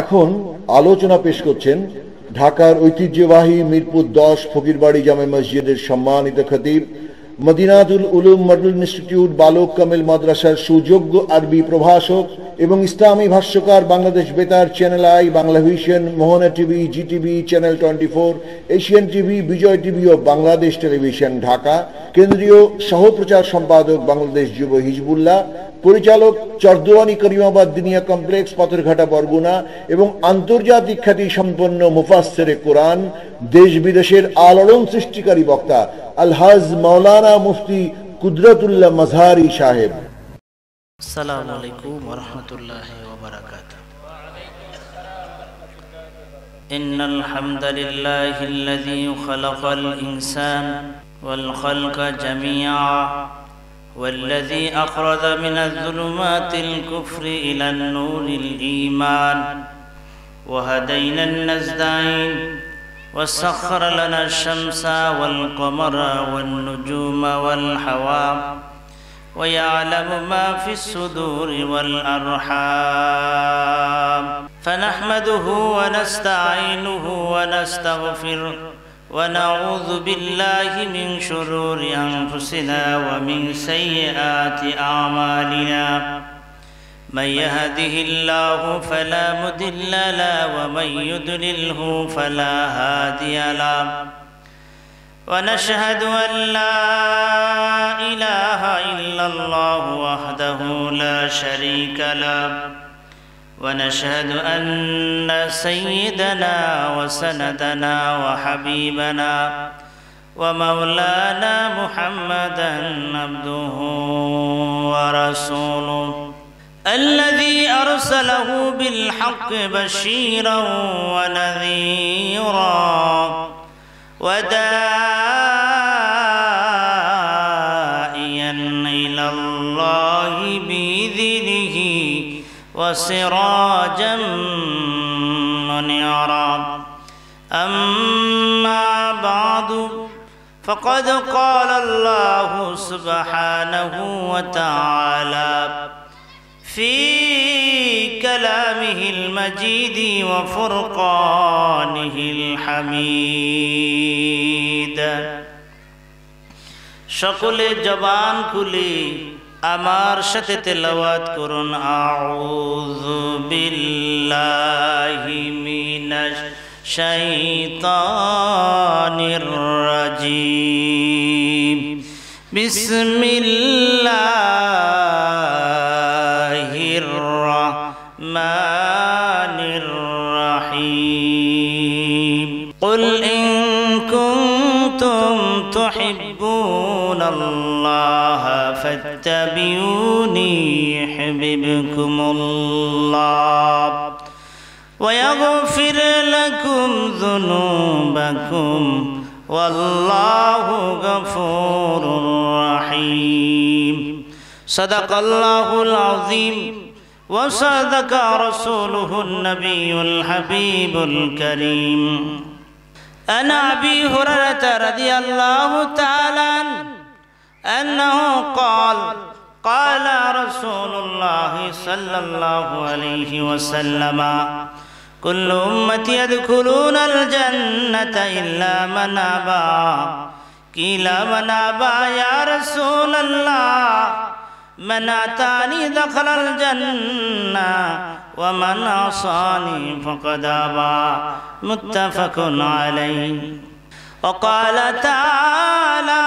এখন আলোচনা পেশ করছেন ঢাকার ঐতিহ্যবাহী মিরপুর দশ ফকিরবাড়ি জামে মসজিদের সম্মানিত খতিব মদিনাদুল উলুম মডুল ইনস্টিটিউট বালক কামেল মাদ্রাসার সুযোগ্য আরবি প্রভাষক এবং ইসলামী ভাষ্যকার বাংলাদেশ বেতার channel I Bangla vision Mohona TV Zee TV channel twenty four Asian TV Bijoy TV ও বাংলাদেশ টেলিভিশন ঢাকা কেন্দ্রীয় সহপ্রচার সম্পাদক বাংলাদেশ যুব হিজবুল্লাহ পরিচালক চর্দোয়ানি করিমাবাদ দিনিয়া কমপ্লেক্স পাথরঘাটা বরগুনা এবং আন্তর্জাতিক খ্যাতি সম্পন্ন মুফাসেরে কোরআন দেশ বিদেশের আলোড়ন সৃষ্টিকারী বক্তা আলহাজ মাওলানা মুফতি কুদরতুল্লাহ মজহারি সাহেব সালাম আলাইকুম রহমতুল্লাহ إن الحمد لله الذي خلق الإنسان والخلق جميعا والذي أخرج من الظلمات الكفر إلى النور الإيمان وهدينا النزدين وسخر لنا الشمس والقمر والنجوم والحوام ويعلم ما في الصدور والأرحام فنحمده ونستعينه ونستغفره ونعوذ بالله من شرور أنفسنا ومن سيئات أعمالنا من يهده الله فلا مدل له ومن يدلله فلا هادي له ونشهد أن لا إله إلا الله وحده لا شريك له ونشهد أن سيدنا وسندنا وحبيبنا ومولانا محمدا عبده ورسوله الذي أرسله بالحق بشيرا ونذيرا وداعيا وسراجا منيرا أما بعد فقد قال الله سبحانه وتعالى في كلامه المجيد وفرقانه الحميد شكل جبان كلي আমার সাথে তেলাওয়াত করুন আউযু বিল্লাহি মিনাশ শাইতানির রাজিম বিসমিল্লাহির রহমানির রহিম কুল تحبون الله فاتبعوني يحببكم الله ويغفر لكم ذنوبكم والله غفور رحيم صدق الله العظيم وصدق رسوله النبي الحبيب الكريم أنا أبي هريرة رضي الله تعالى أنه قال قال رسول الله صلى الله عليه وسلم كل أمة يدخلون الجنة إلا من أبى قيل من أبى يا رسول الله من أتاني دخل الجنة ومن عصاني فقد أبى متفق عليه وقال تعالى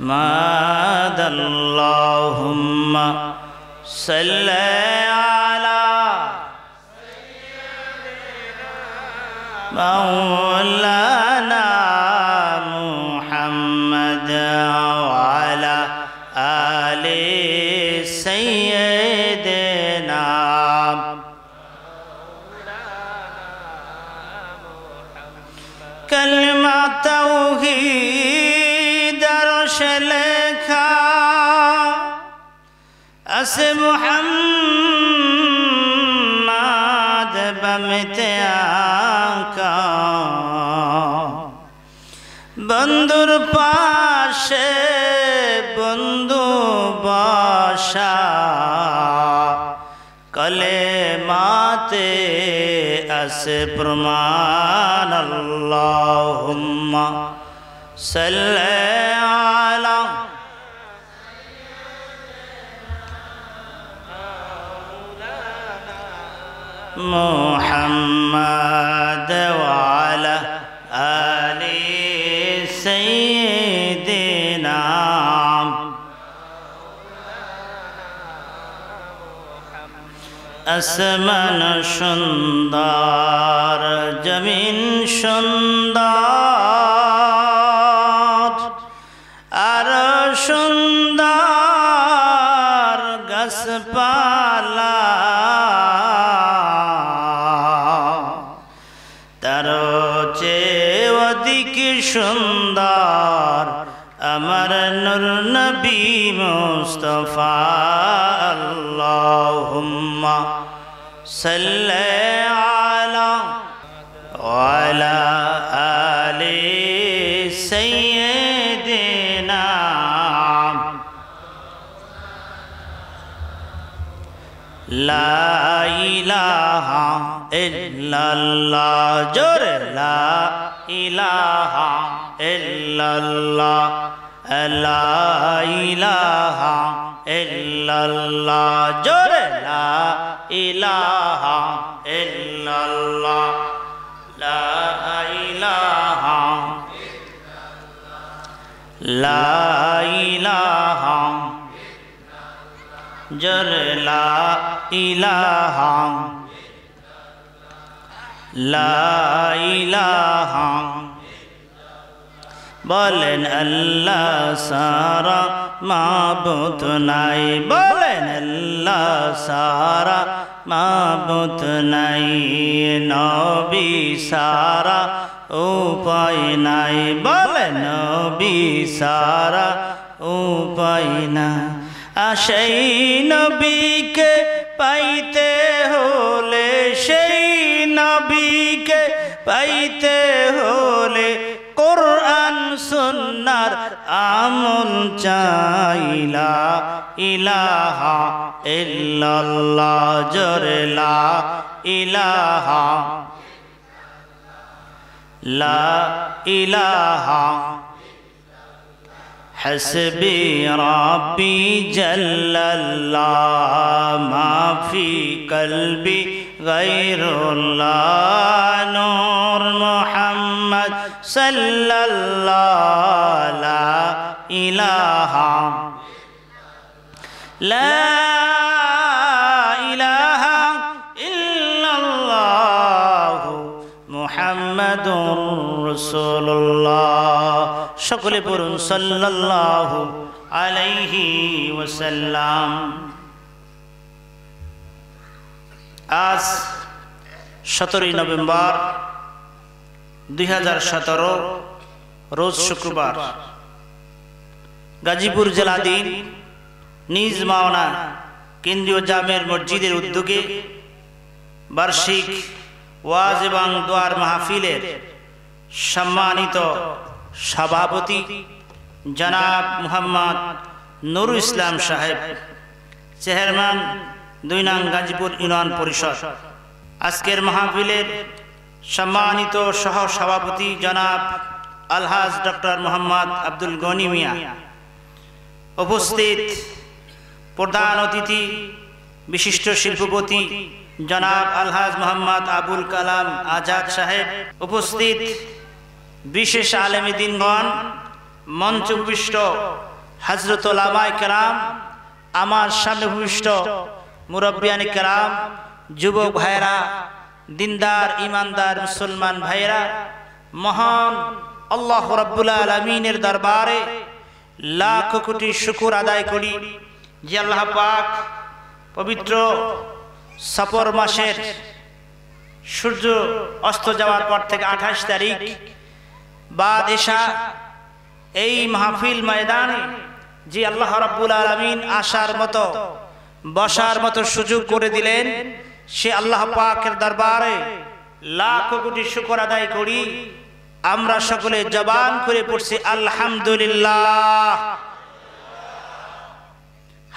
ماد اللهم صل على مولانا محمد আসে মোহাম্মদ বামেতে বন্ধুর পাশে বন্ধু বাসা কলে মাতে আসে প্রমাণ আল্লাহ সাল্লা محمد وعلى آل سيدنا أسمان شندار جمين شندار المصطفى اللهم صل على وعلى آل سيدنا لا إله إلا الله جر لا إله إلا الله لا إله إلا الله جور لا إله إلا الله لا إله لا إله جور لا إله لا إله বলেন আল্লাহ সারা মা বুত নাই বলেন আল্লাহ সারা মা বুত নাই নবী সারা উপায় নাই বলে নবী সারা উপায় না আসেই নবীকে পাইতে হলে সেই আমল চাইলা ইলাহা ইল্লাল্লাহ জরলা ইলাহা লা ইলাহা حسبي ربي جل الله ما في قلبي غير الله نور محمد صلى الله لا إله সকলে পড়ুন সাল্লাহ আলাইহি ওসাল্লাম আজ সতেরোই নভেম্বর দুই রোজ শুক্রবার গাজীপুর জেলাধীন নিজ মাওনা কেন্দ্রীয় জামের মসজিদের উদ্যোগে বার্ষিক ওয়াজ এবং দোয়ার মাহফিলের সম্মানিত সভাপতি জনাব মুহাম্মদ নুরু ইসলাম সাহেব চেয়ারম্যান দুই নাম গাজীপুর ইউনিয়ন পরিষদ আজকের মাহফিলের সম্মানিত সহ সভাপতি জনাব আলহাজ ডক্টর মোহাম্মদ আব্দুল গনি মিয়া উপস্থিত প্রধান অতিথি বিশিষ্ট শিল্পপতি জনাব আলহাজ মোহাম্মদ আবুল কালাম আজাদ সাহেব উপস্থিত বিশেষ আলেমী দিনগণ মঞ্চ উপবিষ্ট হজরতলামায় কালাম আমার সামনে উপবিষ্ট মুরব্বিয়ানি কেরাম যুবক ভাইরা দিনদার ইমানদার মুসলমান ভাইরা মহান আল্লাহ রব্বুল আলমিনের দরবারে লাখ কোটি শুকুর আদায় করি যে আল্লাহ পাক পবিত্র সফর মাসের সূর্য অস্ত যাওয়ার পর থেকে আঠাশ তারিখ বা দেশা এই মাহফিল ময়দানে যে আল্লাহ রাব্বুল আলমিন আসার মতো বসার মতো সুযোগ করে দিলেন সে আল্লাহ পাকের দরবারে লাখ কোটি শুকর আদায় করি আমরা সকলে জবান করে পড়ছি আলহামদুলিল্লাহ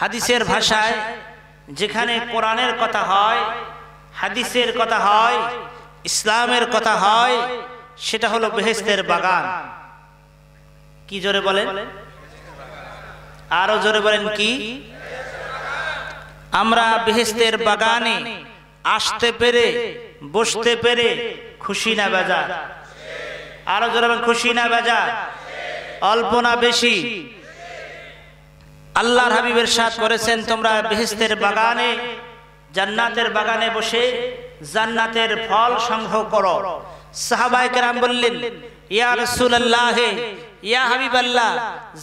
হাদিসের ভাষায় যেখানে কোরআনের কথা হয় হাদিসের কথা হয় ইসলামের কথা হয় সেটা হলো বেহেস্তের বাগান কি জোরে বলেন আরো জোরে বলেন কি আমরা বেহেস্তের বাগানে আসতে পেরে বসতে পেরে খুশি না বেজার আরো জোরে খুশি না বেজা অল্প না বেশি আল্লাহর হাবিবের সাথ করেছেন তোমরা বেহেস্তের বাগানে জান্নাতের বাগানে বসে জান্নাতের ফল সংগ্রহ করো সাহাবাই কেরাম বললেন ইয়া রসুল্লাহ ইয়া হাবিব আল্লাহ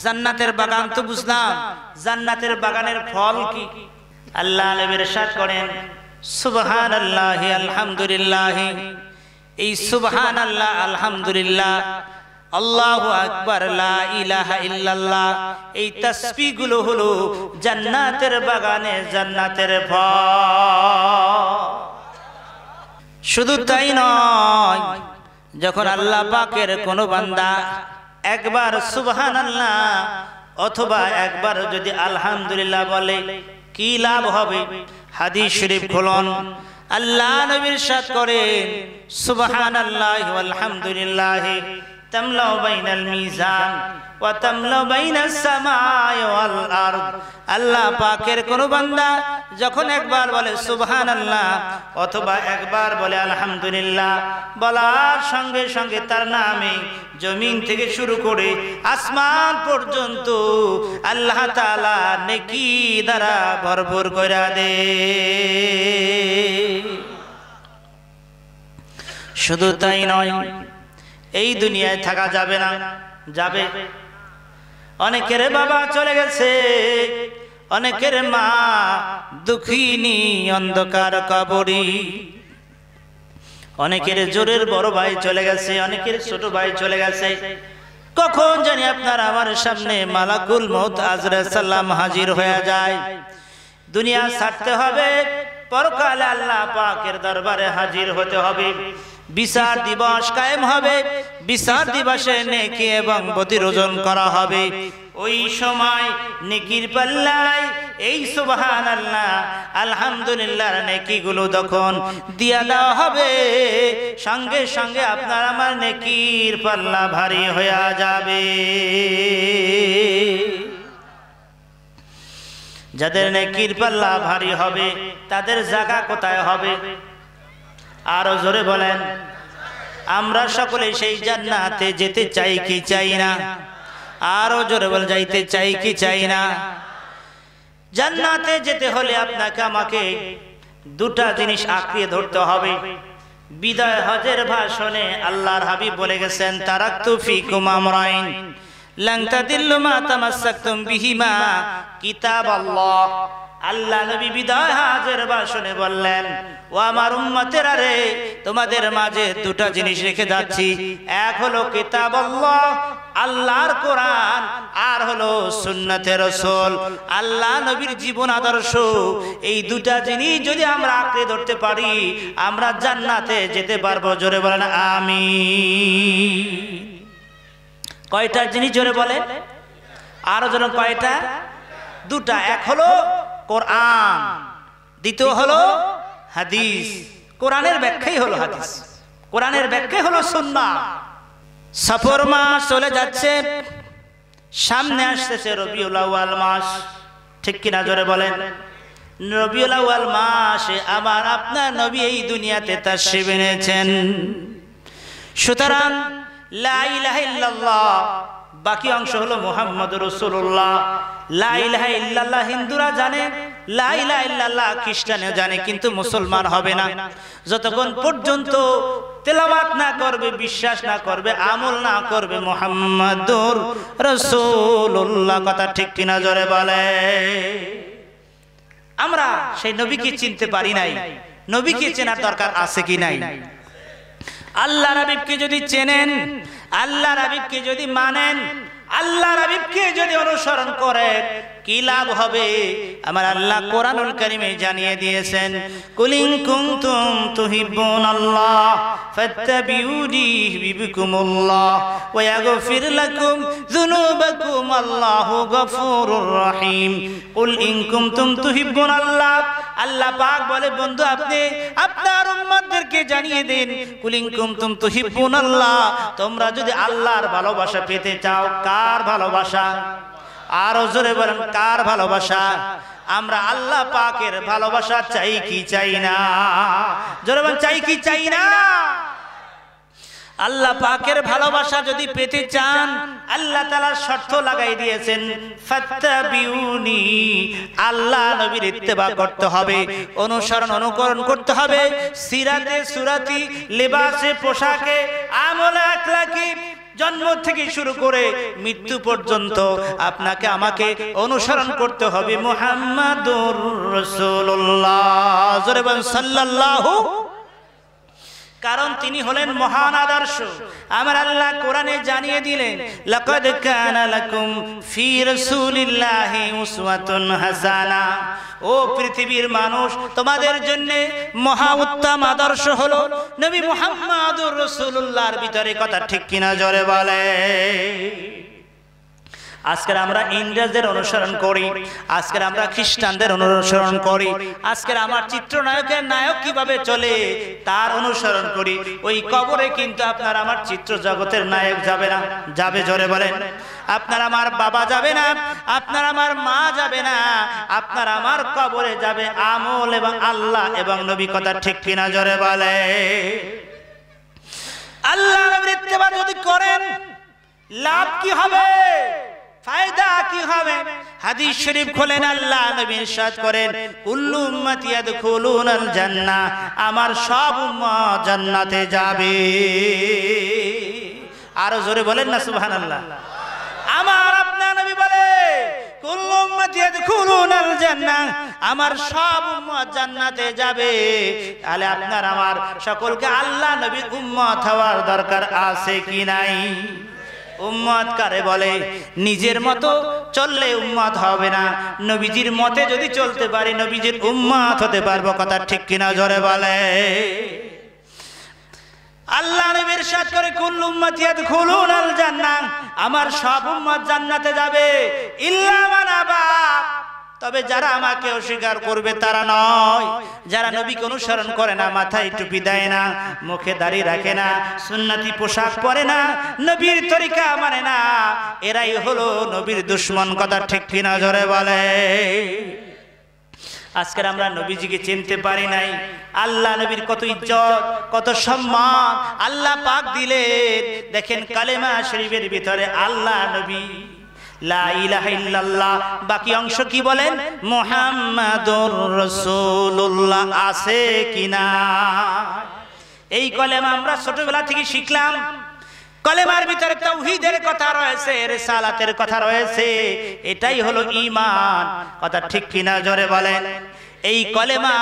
জান্নাতের বাগান তো বুঝলাম জান্নাতের বাগানের ফল কি আল্লাহ আলমের সাথ করেন সুবহান আল্লাহ আলহামদুলিল্লাহ এই সুবহান আল্লাহ আলহামদুলিল্লাহ আল্লাহ আকবর ইল্লাল্লাহ এই তসবিগুলো হলো জান্নাতের বাগানে জান্নাতের শুধু তাই নয় যখন আল্লাহ পাকের কোনো বান্দা একবার সুবহান আল্লাহ অথবা একবার যদি আলহামদুলিল্লাহ বলে কি লাভ হবে হাদিস শরীফ খোলন আল্লাহ নবীর সাথ করেন সুবহান আল্লাহ আলহামদুলিল্লাহ تملأ بين الميزان وتملأ بين السماء والارض আল্লাহ পাকের কোন বান্দা যখন একবার বলে সুবহানাল্লাহ অথবা একবার বলে আলহামদুলিল্লাহ বলার সঙ্গে সঙ্গে তার নামে জমিন থেকে শুরু করে আসমান পর্যন্ত আল্লাহ তালা নেকি দ্বারা ভরপুর করা দে শুধু তাই নয় এই দুনিয়ায় থাকা যাবে না যাবে অনেকের বাবা চলে গেছে অনেকের মা দুঃখিনী অন্ধকার কবরী অনেকের জোরের বড় ভাই চলে গেছে অনেকের ছোট ভাই চলে গেছে কখন জানি আপনার আমার সামনে মালাকুল মত সাল্লাম হাজির হয়ে যায় দুনিয়া ছাড়তে হবে পরকালে আল্লাহ পাকের দরবারে হাজির হতে হবে বিচার দিবস কায়েম হবে বিচার দিবসে নেকি এবং প্রতিরোধন করা হবে ওই সময় নেকির পাল্লায় এই সুবাহান আল্লাহ নেকি নেকিগুলো তখন দিয়া দেওয়া হবে সঙ্গে সঙ্গে আপনার আমার নেকির পাল্লা ভারী হয়ে যাবে যাদের নেকির পাল্লা ভারী হবে তাদের জায়গা কোথায় হবে আরো জোরে বলেন আমরা সকলে সেই জান্নাতে যেতে চাই কি চাই না আরো জোরে বল যাইতে চাই কি চাই না জান্নাতে যেতে হলে আপনাকে আমাকে দুটা জিনিস আঁকড়িয়ে ধরতে হবে বিদায় হজের ভাষণে আল্লাহর হাবিব বলে গেছেন তারাক তুফি কুমামরাইন লাংতা দিল্লুমা তামাসাক্তুম বিহিমা কিতাব আল্লাহ আল্লাহ নবী বিদায় হাজের বাসনে বললেন ও আমার উম্মতের রে তোমাদের মাঝে দুটা জিনিস রেখে যাচ্ছি এক হলো কিতাব আল্লাহর কোরআন আর হলো সুন্নতের রসুল আল্লাহ নবীর জীবন আদর্শ এই দুটা জিনিস যদি আমরা আঁকড়ে ধরতে পারি আমরা জান্নাতে যেতে পারবো জোরে বলেন আমি কয়টা জিনিস জোরে বলে আরো যেন কয়টা দুটা এক হলো কোরআন দ্বিতীয় হলো হাদিস কোরআনের ব্যাখ্যাই হলো হাদিস কোরআনের ব্যাখ্যাই হলো সুন্না সফর মাস চলে যাচ্ছে সামনে আসতেছে রবিউল আউয়াল মাস ঠিক কিনা জোরে বলেন রবিউল আউয়াল মাস আবার আপনার নবী এই দুনিয়াতে তার শিবেনেছেন সুতরাং লা ইলাহা ইল্লাল্লাহ বাকি অংশ হলো মোহাম্মদ রসুল্লাহ লাইলাহ ইল্লাল্লাহ হিন্দুরা জানে লাইলা ইল্লাল্লাহ খ্রিস্টানে জানে কিন্তু মুসলমান হবে না যতক্ষণ পর্যন্ত তেলাবাত না করবে বিশ্বাস না করবে আমল না করবে মোহাম্মদুর রসুল্লাহ কথা ঠিক কিনা জরে বলে আমরা সেই নবীকে চিনতে পারি নাই নবীকে চেনার দরকার আছে কি নাই আল্লাহ নবীকে যদি চেনেন আল্লাহর হাবিবকে যদি মানেন আল্লাহর হাবিবকে যদি অনুসরণ করেন কি লাভ হবে আমার আল্লাহ কোরআনুল কারিমে জানিয়ে দিয়েছেন কুলিং কুমতুম তুহিবুন আল্লাহ ফাত্তাবিউনি আল্লাহ ওয়া ইয়াগফির লাকুম যুনুবাকুম আল্লাহু গফুরুর রহিম কুল ইন কুনতুম তুহিবুন আল্লাহ আল্লাহ পাক বলে বন্ধু আপনি আপনার উম্মতদেরকে জানিয়ে দিন কুলিং কুনতুম তুহিবুন আল্লাহ তোমরা যদি আল্লাহর ভালোবাসা পেতে চাও কার ভালোবাসা আরো জোরে বলেন কার ভালোবাসা আমরা আল্লাহ পাকের ভালোবাসা চাই কি চাই না জোরে বলেন চাই কি চাই না আল্লাহ পাকের ভালোবাসা যদি পেতে চান আল্লাহ তালা শর্ত লাগাই দিয়েছেন ফাত্তাবিউনি আল্লাহ নবীর ইত্তেবা করতে হবে অনুসরণ অনুকরণ করতে হবে সিরাতে সুরাতি লেবাসে পোশাকে আমল আখলাকে জন্ম থেকে শুরু করে মৃত্যু পর্যন্ত আপনাকে আমাকে অনুসরণ করতে হবে মোহাম্মদুর রসুল্লাহ সাল্লাল্লাহু কারণ তিনি হলেন মহান আদর্শ আমার আল্লাহ কোরআনে জানিয়ে দিলেন লাকাদ কানা লাকুম ফি রাসূলিল্লাহি উসওয়াতুন হাসানা ও পৃথিবীর মানুষ তোমাদের জন্য মহা উত্তম আদর্শ হলো নবী মুহাম্মাদুর রাসূলুল্লাহর ভিতরে কথা ঠিক কিনা জোরে বলে আজকের আমরা ইংরেজদের অনুসরণ করি আজকের আমরা খ্রিস্টানদের অনুসরণ করি আজকের আমার চিত্রনায়কের নায়ক কিভাবে চলে তার অনুসরণ করি ওই কবরে কিন্তু আপনার আমার চিত্র জগতের নায়ক যাবে না যাবে জোরে বলেন আপনার আমার বাবা যাবে না আপনার আমার মা যাবে না আপনার আমার কবরে যাবে আমল এবং আল্লাহ এবং নবী কথা ঠিক কিনা জোরে বলে আল্লাহ যদি করেন লাভ কি হবে ফায়দা কি হবে হাদিস শরীফ খোলেন আল্লাহ নবী ইরশাদ করেন কুল্লু উম্মতি ইয়াদখুলুনাল জান্নাহ আমার সব উম্মত জান্নাতে যাবে আরো জোরে বলেন না সুবহানাল্লাহ আমার আপনার নবী বলে কুল্লু উম্মতি ইয়াদখুলুনাল জান্নাহ আমার সব উম্মত জান্নাতে যাবে তাহলে আপনার আমার সকলকে আল্লাহ নবীর উম্মত হওয়ার দরকার আছে কি নাই উম্মত কারে বলে নিজের মতো চললে উম্মত হবে না নবীজির মতে যদি চলতে পারি নবীজির উম্মত হতে পারবো কথা ঠিক কিনা জোরে বলে আল্লাহ নবীর সাথ করে কুল্লু উম্মত ইয়াদখুলুন আল জান্নাহ আমার সব উম্মত জান্নাতে যাবে ইল্লা মান আবা তবে যারা আমাকে অস্বীকার করবে তারা নয় যারা নবীকে অনুসরণ করে না মাথায় টুপি দেয় না মুখে দাড়ি রাখে না সুন্নতি পোশাক পরে না নবীর তরিকা মানে না এরাই হলো নবীর দুশ্মন কথা ঠিক কিনা ধরে বলে আজকের আমরা নবীজিকে চিনতে পারি নাই আল্লাহ নবীর কত ইজ্জত কত সম্মান আল্লাহ পাক দিলে দেখেন কালেমা শরীফের ভিতরে আল্লাহ নবী বাকি অংশ কি বলেন মুহাম্মাদুর রাসূলুল্লাহ আছে কিনা এই কলেম আমরা ছোটবেলা থেকে শিখলাম কলেমার ভিতরে তৌহিদের কথা রয়েছে রেসালাতের কথা রয়েছে এটাই হলো ইমান কথা ঠিক কিনা জোরে বলেন এই কলেমা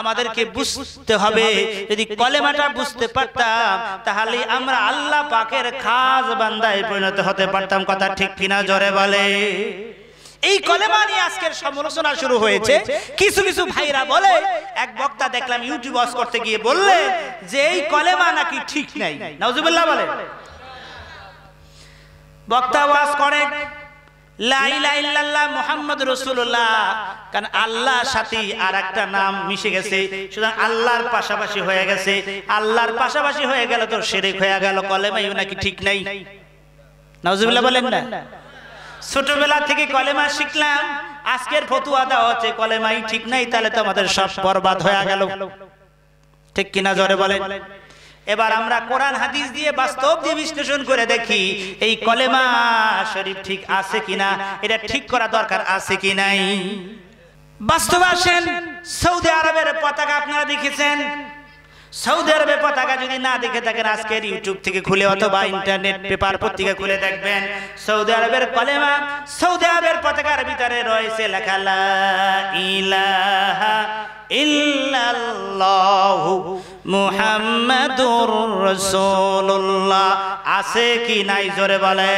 আমাদেরকে বুঝতে হবে যদি কলেমাটা বুঝতে পারতাম তাহলে আমরা আল্লাহ পাকের খাস বান্দায় পরিণত হতে পারতাম কথা ঠিক কিনা জরে বলে এই কলেমা নিয়ে আজকের সমালোচনা শুরু হয়েছে কিছু কিছু ভাইরা বলে এক বক্তা দেখলাম ইউটিউব অস করতে গিয়ে বললে যে এই কলেমা নাকি ঠিক নাই নজিবুল্লাহ বলে বক্তা ওয়াজ করে মোহাম্মদ কারণ আল্লাহর আর একটা নাম মিশে গেছে সুতরাং আল্লাহর পাশাপাশি হয়ে গেছে আল্লাহর পাশাপাশি হয়ে গেল হয়ে নাকি ঠিক নাই ছোটবেলা থেকে কলেমা শিখলাম আজকের ফতুয়া দেওয়া হচ্ছে কলেমাই ঠিক নাই তাহলে তো আমাদের সব বরবাদ হয়ে গেল ঠিক কিনা জরে বলেন এবার আমরা কোরআন হাদিস দিয়ে বাস্তব দিয়ে বিশ্লেষণ করে দেখি এই কলেমা শরীফ ঠিক আছে কিনা এটা ঠিক করা দরকার আছে কি নাই বাস্তব আসেন সৌদি আরবের পতাকা আপনারা দেখেছেন সৌদি আরবে পতাকা যদি না দেখে থাকেন আজকের ইউটিউব থেকে খুলে অথবা ইন্টারনেট পেপার পত্রিকা খুলে দেখবেন সৌদি আরবের কলেমা সৌদি আরবের পতাকার ভিতরে রয়েছে লেখা ইলাহা ইল্লাল্লাহু মুহাম্মাদুর রাসূলুল্লাহ আছে কি নাই জোরে বলে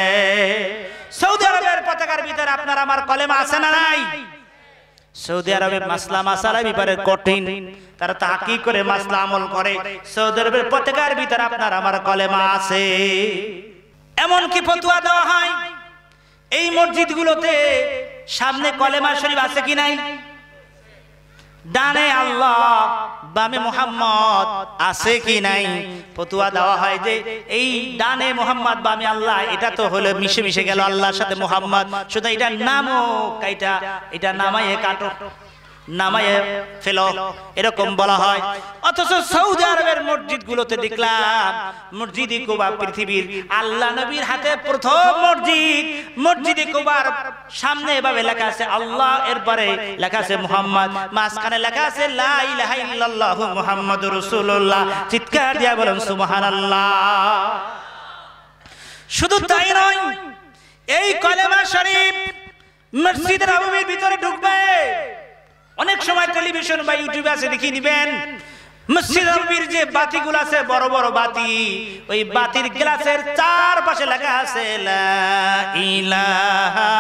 সৌদি আরবের পতাকার ভিতরে আপনার আমার কলেমা আছে না নাই সৌদি আরবে মাসলা মাসালা ব্যাপারে কঠিন তারা কি করে মাসলা আমল করে সৌদি আরবের পতাকার ভিতরে আপনার আমার কলেমা আছে এমন কি ফতুয়া দেওয়া হয় এই মসজিদগুলোতে সামনে কলেমা শরীফ আছে কি নাই ডানে আল্লাহ বামে মোহাম্মদ আছে কি নাই ফতুয়া দেওয়া হয় যে এই ডানে মোহাম্মদ বামে আল্লাহ এটা তো হলো মিশে মিশে গেল আল্লাহর সাথে মোহাম্মদ শুধু এটা নামও কাইটা এটা নামাই কাটো নামায় ফেল এরকম বলা হয় অথচ সৌদি আরবের মসজিদ গুলোতে দেখলাম মসজিদ কুবা পৃথিবীর আল্লাহ নবীর হাতে প্রথম মসজিদ মসজিদ কুবার সামনে এভাবে লেখা আছে আল্লাহ এরপরে লেখা আছে মুহাম্মদ মাঝখানে লেখা আছে লা ইলাহা ইল্লাল্লাহ মুহাম্মাদুর রাসূলুল্লাহ চিৎকার দিয়া বলেন আল্লাহ শুধু তাই নয় এই কলেমা শরীফ মসজিদের নববীর ভিতরে সময় টেলিভিশন বা ইউটিউবে আছে দেখিয়ে দিবেন যে আছে বড় বড় বাতি ওই বাতির গ্লাসের চারপাশে আছে লা ইলাহা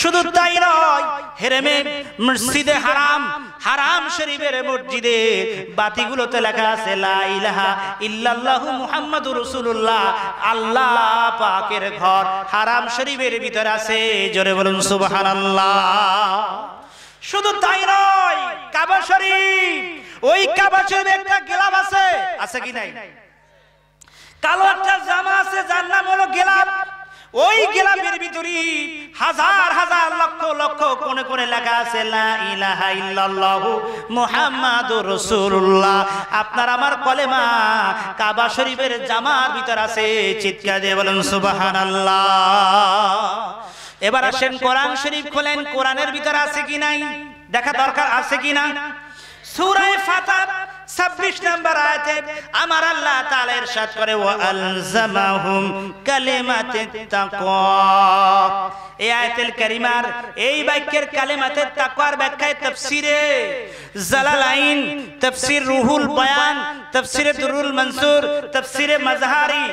শুধু তাই নয় হেরেমে মসজিদে হারাম হারাম শরীফের মসজিদে বাতিগুলোতে লেখা আছে লা ইলাহা ইল্লাল্লাহু মুহাম্মাদুর রাসূলুল্লাহ আল্লাহ পাকের ঘর হারাম শরীফের ভিতর আছে জোরে বলুন সুবহানাল্লাহ শুধু তাই নয় কাবা শরীফ ওই কাবা শরীফে একটা গেলাব আছে আছে কি নাই কালো একটা জামা আছে যার নাম হলো গেলাব ওই গেলাপের ভিতরে হাজার হাজার লক্ষ লক্ষ কোনে কোনে লেখা আছে লা আপনার আমার কলেমা কাবা শরীফের জামার ভিতর আছে চিৎকার দিয়ে বলেন আল্লাহ এবার আসেন কোরআন শরীফ খোলেন কোরআনের ভিতর আছে কি নাই দেখা দরকার আছে কি না সূরা ফাতাহ ছাব্বিশ নম্বর আয়াতে আমার আল্লাহ তাআলা ইরশাদ করে ওয়া আলজামাহুম কালিমাতিত তাকওয়া আয়াতুল কারিমার এই বাক্যের কালেমাতে তাকওয়ার ব্যাখ্যায় জালালাইন রুহুল বায়ান দুরুল মনসুর মাজহারি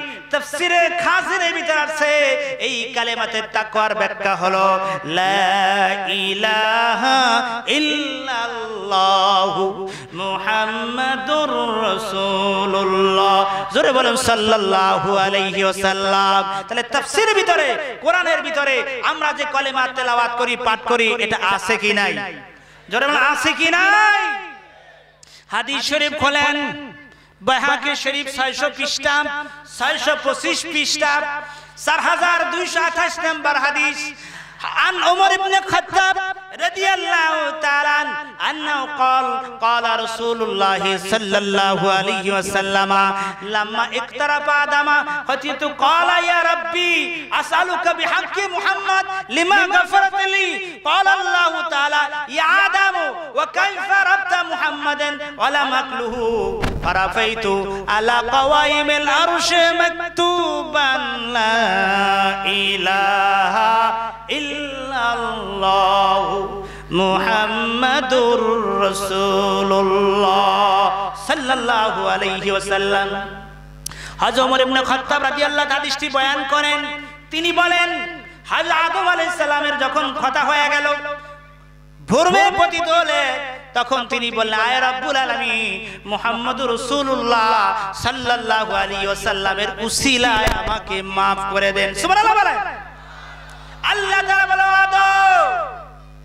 ভিতর আছে এই কালেমাতে তাকওয়ার ব্যাখ্যা হলো লা ইলাহা মুহাম্মাদুর রাসূলুল্লাহ জোরে বলুন সাল্লাল্লাহু আলাইহি ওয়াসাল্লাম তাহলে তাফসিরের ভিতরে কোরআনের ভিতরে আমরা যে কলেমা তেলাওয়াত করি পাঠ করি এটা আছে কি নাই জোরে আছে কি নাই হাদিস শরীফ খোলেন বহাকে শরীফ 600 পৃষ্ঠা 625 পৃষ্ঠা 4228 নম্বর হাদিস আন ওমর ইবনে খাত্তাব رضي الله تعالى أنه قال قال رسول الله صلى الله عليه وسلم لما اقترب آدم خطيت قال يا ربي أسألك بحق محمد لما غفرت لي قال الله تعالى يا آدم وكيف ربت محمدا ولم أكله فرفيت على قوائم الأرش مكتوبا لا إله إلا الله মুহাম্মাদুর রাসূলুল্লাহ সাল্লাল্লাহু আলাইহি ওয়াসাল্লাম হযরত ওমর ইবনে খাত্তাব রাদিয়াল্লাহু হাদিসটি বয়ান করেন তিনি বলেন হযরত আদম আলাইহিস সালামের যখন কথা হয়ে গেল ভূর্বে পতিত হলে তখন তিনি বললেন আয় রাব্বুল আলামিন মুহাম্মদ রাসূলুল্লাহ সাল্লাল্লাহু আলাইহি ওয়াসাল্লামের উসিলায় আমাকে maaf করে দেন সুবহানাল্লাহ বলেন আল্লাহ তাআলা বলো আদম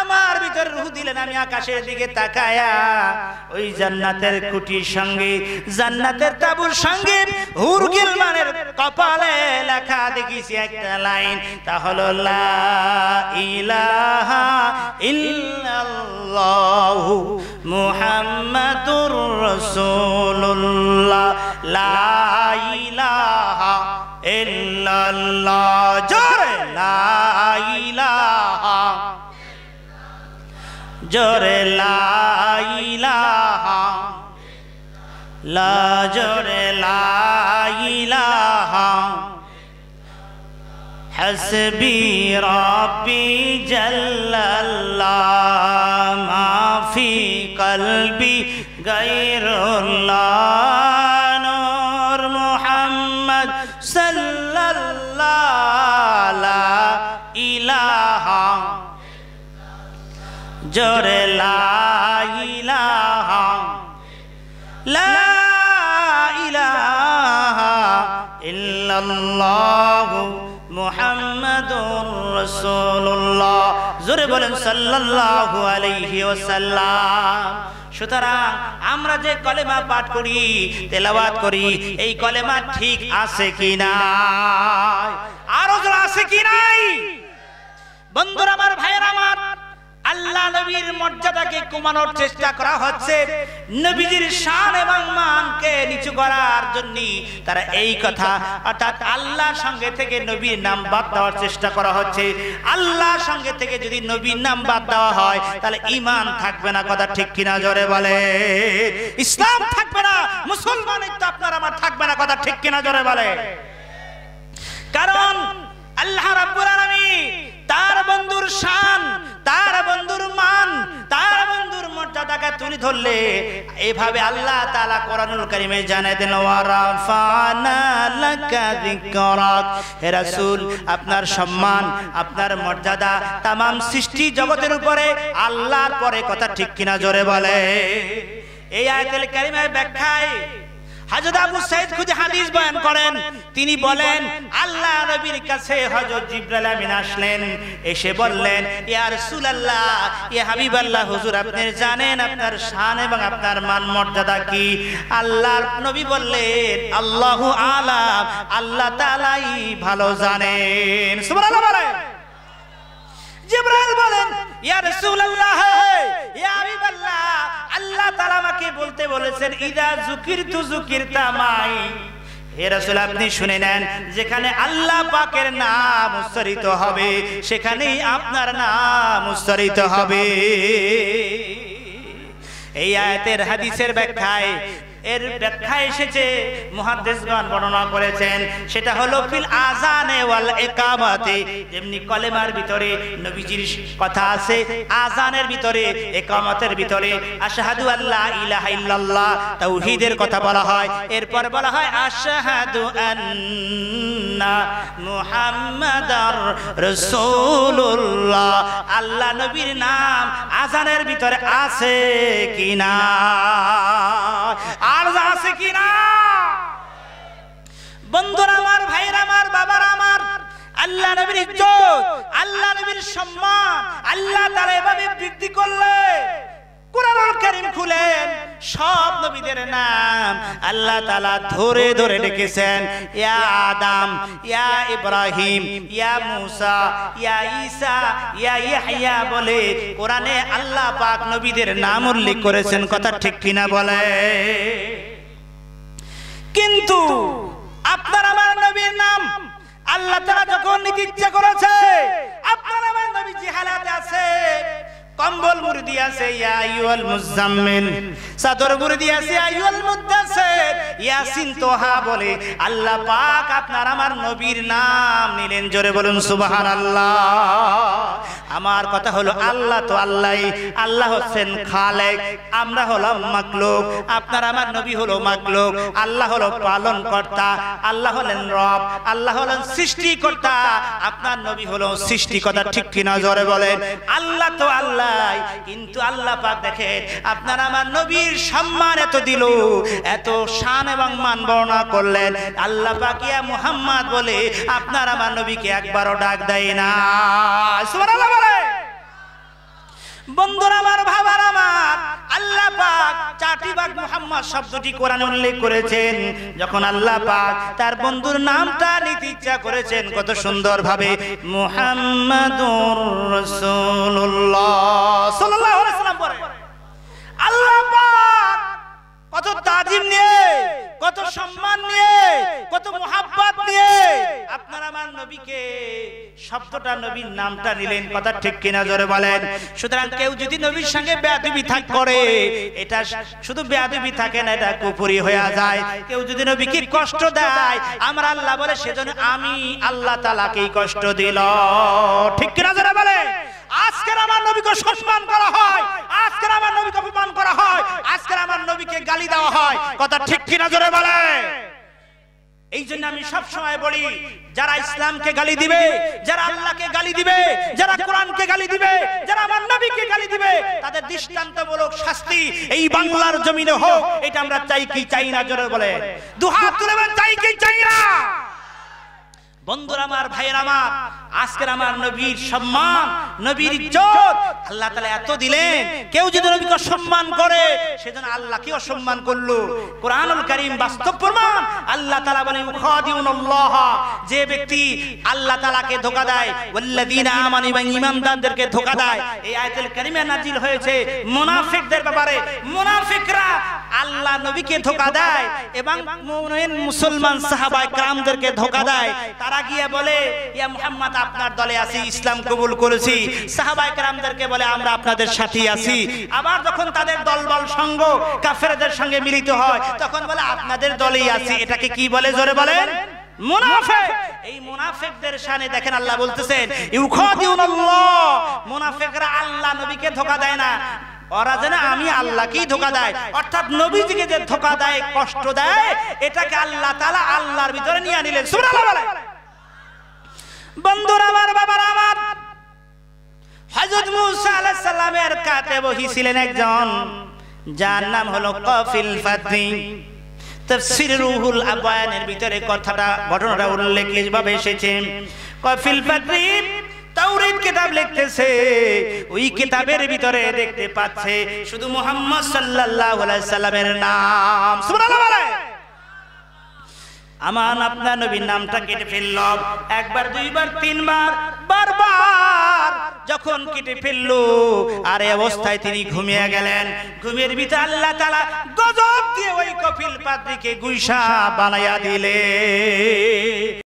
আমার ভিতরে রুহ দিলেন আমি আকাশের দিকে তাকায়া ওই জান্নাতের কুটির সঙ্গে জান্নাতের তাবুর সঙ্গে হুর মানের কপালে লেখা দেখিছি একটা লাইন তা হলো লা ইলাহা ইল্লাল্লাহ মুহাম্মাদুর রাসূলুল্লাহ লা ইলাহা ইল্লাল্লাহ জোরে লা ইলাহা জোরে লাইলাহা লা জোরে লাইলাহা حسبي ربي جل জোরে লাইলাহা ইল্লাল্লাহু জোরে আমরা যে কলেমা পাঠ করি তেলাবাদ করি এই কলেমা ঠিক আছে কি না আরো আছে কি নাই বন্ধুরা আমার ভাইয়ের আমার আল্লাহ নবীর মর্যাদাকে কমানোর চেষ্টা করা হচ্ছে নবীজির শান এবং মানকে নিচু করার জন্য তারা এই কথা অর্থাৎ আল্লাহর সঙ্গে থেকে নবীর নাম বাদ দেওয়ার চেষ্টা করা হচ্ছে আল্লাহর সঙ্গে থেকে যদি নবীর নাম বাদ দেওয়া হয় তাহলে ইমান থাকবে না কথা ঠিক কিনা জোরে বলে ইসলাম থাকবে না মুসলমানের তো আপনার আমার থাকবে না কথা ঠিক কিনা জোরে বলে কারণ আল্লাহ রাব্বুল আলামিন তার বন্ধুর শান তার বন্ধুর মান তার বন্ধুর মর্যাদাকে তুলে ধরলে এভাবে আল্লাহ তাআলা কোরআনুল কারিমে জানাই দেন হে রাসূল আপনার সম্মান আপনার মর্যাদা তাম সৃষ্টি জগতের উপরে আল্লাহর পরে কথা ঠিক কিনা জোরে বলে এই আয়াতুল কারিমের ব্যাখ্যায় হযরত আবু সাইদ খুদি হাদিস বয়ান করেন তিনি বলেন আল্লাহ নবীর কাছে আমিন আসলেন এসে বললেন ইয়া হুজুর আপনি জানেন আপনার শান এবং আপনার মান মর্যাদা কি আল্লাহর নবী বললেন আল্লাহু আলাম আল্লাহ তাআলাই ভালো জানেন সুবহানাল্লাহ বলেন জিবরাইল বলেন ইয়া রাসূলুল্লাহ ইয়া আল্লাহ তাআলা আমাকে বলতে বলেছেন ইদা জুকির তু জুকির তামাই আপনি শুনে নেন যেখানে আল্লাহ পাকের নাম উচ্চারিত হবে সেখানেই আপনার নাম উচ্চারিত হবে এই আয়াতের হাদিসের ব্যাখ্যায় এর ব্যাখ্যা এসেছে মহাদেশগণ বর্ণনা করেছেন সেটা হলো ফিল আজানে ওয়াল একামাতে যেমনি কলেমার ভিতরে নবীজির কথা আছে আজানের ভিতরে ইকামাতের ভিতরে আশহাদু আল্লাহ ইলাহা ইল্লাল্লাহ তাওহীদের কথা বলা হয় এরপর বলা হয় আশহাদু আন্না মুহাম্মাদার রাসূলুল্লাহ আল্লাহ নবীর নাম আজানের ভিতরে আছে কিনা আর্জ আছে কি না বন্ধুরা আমার ভাইরা আমার বাবার আমার আল্লাহ নবীর ইজ্জত আল্লাহ নবীর সম্মান আল্লাহ তারা এভাবে বৃদ্ধি করলে কোরআন কারীম খুলেন সব নবীদের নাম আল্লাহ তাআলা ধরে ধরে ডেকেছেন ইয়া আদম ইয়া ইব্রাহিম ইয়া মূসা ইয়া ঈসা ইয়া ইয়াহইয়া বলে কোরআনে আল্লাহ পাক নবীদের নাম উল্লেখ করেছেন কথা ঠিক কিনা বলে কিন্তু আপনার আমার নবীর নাম আল্লাহ তাআলা যখন নিতে ইচ্ছা করেছে আপনার আমার নবী যে হালাতে আছে কম্বল মুড়ি দিয়াছে ইয়া আইয়ুল মুজাম্মিল চাদর মুড়ি দিয়াছে আইয়ুল মুদাসসির ইয়াসিন তোহা বলে আল্লাহ পাক আপনার আমার নবীর নাম নিলেন জোরে বলুন সুবহানাল্লাহ আমার কথা হলো আল্লাহ তো আল্লাহই আল্লাহ হচ্ছেন খালেক আমরা হলাম মাকলুক আপনার আমার নবী হলো মাকলুক আল্লাহ হলো পালনকর্তা আল্লাহ হলেন রব আল্লাহ হলেন সৃষ্টিকর্তা আপনার নবী হলো সৃষ্টিকর্তা ঠিক কি না জোরে বলেন আল্লাহ তো আল্লাহ নাই কিন্তু আল্লাহ পাক দেখেন আপনারা আমার নবীর সম্মান এত দিল এত শান এবং মান বর্ণনা করলেন আল্লাহ পাকিয়া মুহাম্মদ বলে আপনারা আমার নবীকে একবারও ডাক দেয় না সুবহানাল্লাহ বলে বন্ধুরা আমার ভাবার আমার আল্লাহ পাক চারটি ভাগ মুহাম্মদ শব্দটি কোরআনে উল্লেখ করেছেন যখন আল্লাহ পাক তার বন্ধুর নামটা নিতে ইচ্ছা করেছেন কত সুন্দরভাবে মুহাম্মাদুর রাসূলুল্লাহ সাল্লাল্লাহু আলাইহি আল্লাহ কত তাজিম নিয়ে কত সম্মান নিয়ে কত মোহাব্বত নিয়ে আপনার আমার নবীকে শব্দটা নবীর নামটা নিলেন কথা ঠিক কিনা জোরে বলেন সুতরাং কেউ যদি নবীর সঙ্গে বেয়াদবি থাক করে এটা শুধু বেয়াদবি থাকে না এটা কুপুরি হয়ে যায় কেউ যদি নবীকে কষ্ট দেয় আমার আল্লাহ বলে সেজন্য আমি আল্লাহ তালাকেই কষ্ট দিল ঠিক কিনা জোরে বলেন আজকের আমার নবীকে সম্মান করা হয় আজকের আমার নবীকে অপমান করা হয় আজকের আমার নবীকে গালি দেওয়া হয় কথা ঠিক কিনা জোরে বলে এই জন্য আমি সব সময় বলি যারা ইসলামকে গালি দিবে যারা আল্লাহকে গালি দিবে যারা কোরআনকে গালি দিবে যারা আমার নবীকে গালি দিবে তাদের দৃষ্টান্তমূলক শাস্তি এই বাংলার জমিনে হোক এটা আমরা চাই কি চাই না জোরে বলে দুহাত তুলে চাই কি চাই না বন্ধুরা আমার ভাইয়ের আমার আজকের আমার নবীর সম্মান নবীর ইজ্জত আল্লাহ তালা এত দিলেন কেউ যদি নবীকে সম্মান করে সেজন্য করলো কোরআনুল করিম বাস্তব প্রমাণ আল্লাহ তালা যে ব্যক্তি আল্লাহ তালাকে ধোকা দেয় ওয়াল্লাযীনা এবং ধোকা দেয় এই আয়তুল করিমে নাজিল হয়েছে মুনাফিকদের ব্যাপারে মুনাফিকরা আল্লাহ নবীকে ধোকা দেয় এবং মুসলমান সাহাবায় গ্রামদেরকে ধোকা দেয় তারা গিয়ে বলে ইয়া মুহাম্মদ আপনার দলে আছি ইসলাম কবুল করেছি সাহাবায়ে کرامদেরকে বলে আমরা আপনাদের সাথেই আছি আবার যখন তাদের দলবল সঙ্গ কাফেরদের সঙ্গে মিলিত হয় তখন বলে আপনাদের দলেই আছি এটাকে কি বলে জোরে বলেন মুনাফিক এই মুনাফিকদের শানে দেখেন আল্লাহ বলতেছেন ইউখাদিউনাল্লাহ মুনাফিকরা আল্লাহ নবীকে ধোঁকা দেয় না ওরা যেন আমি আল্লাহকেই ধোকা দেয় অর্থাৎ নবীজিকে যে ধোকা দেয় কষ্ট দেয় এটাকে আল্লাহ তাআলা আল্লাহর ভিতরে নিয়ে নিলেন সুবহানাল্লাহ বন্ধুরা আমার বাবার আমার হযরত মুসা আলাইহিস সালামের কাতে একজন যার নাম হলো কফিল ফাতি তাফসীর রুহুল আবায়ানের ভিতরে কথাটা ঘটনাটা উল্লেখ এইভাবে এসেছে কফিল ফাতি তাওরাত কিতাব লিখতেছে ওই কিতাবের ভিতরে দেখতে পাচ্ছে শুধু মুহাম্মদ সাল্লাল্লাহু আলাইহি সাল্লামের নাম সুবহানাল্লাহ আমার আপনার নবীর নামটা কেটে ফেলল একবার দুইবার তিনবার বারবার যখন কেটে ফেলল আর অবস্থায় তিনি ঘুমিয়ে গেলেন ঘুমের ভিতরে আল্লাহ তালা গজব দিয়ে ওই কপিল পাত্রীকে গুইসা বানাইয়া দিলে